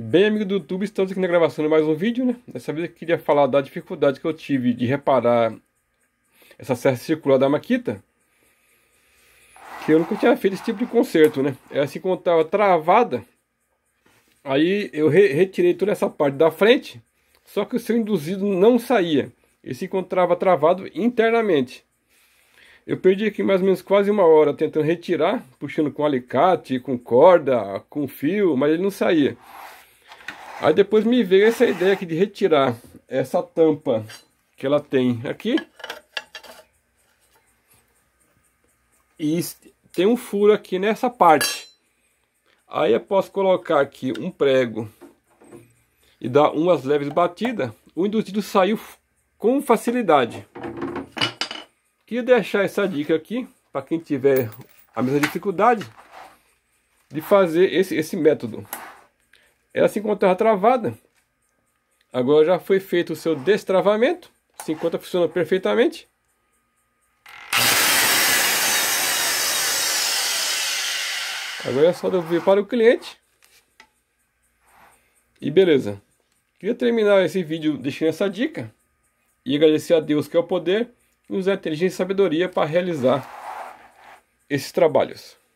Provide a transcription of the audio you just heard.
Bem, amigo do YouTube, estamos aqui na gravação de mais um vídeo, né? Dessa vez eu queria falar da dificuldade que eu tive de reparar essa serra circular da Makita. Que eu nunca tinha feito esse tipo de conserto, né? Ela se encontrava travada. Aí eu re retirei toda essa parte da frente, só que o seu induzido não saía. Ele se encontrava travado internamente. Eu perdi aqui mais ou menos quase uma hora tentando retirar, puxando com alicate, com corda, com fio, mas ele não saía. Aí depois me veio essa ideia aqui de retirar essa tampa que ela tem aqui. E tem um furo aqui nessa parte. Aí eu posso colocar aqui um prego e dar umas leves batidas. O induzido saiu com facilidade. Queria deixar essa dica aqui para quem tiver a mesma dificuldade de fazer esse, esse método ela se terra travada. Agora já foi feito o seu destravamento, 50 funciona perfeitamente. Agora é só devolver para o cliente. E beleza. Queria terminar esse vídeo deixando essa dica e agradecer a Deus que é o poder e usar a inteligência e sabedoria para realizar esses trabalhos.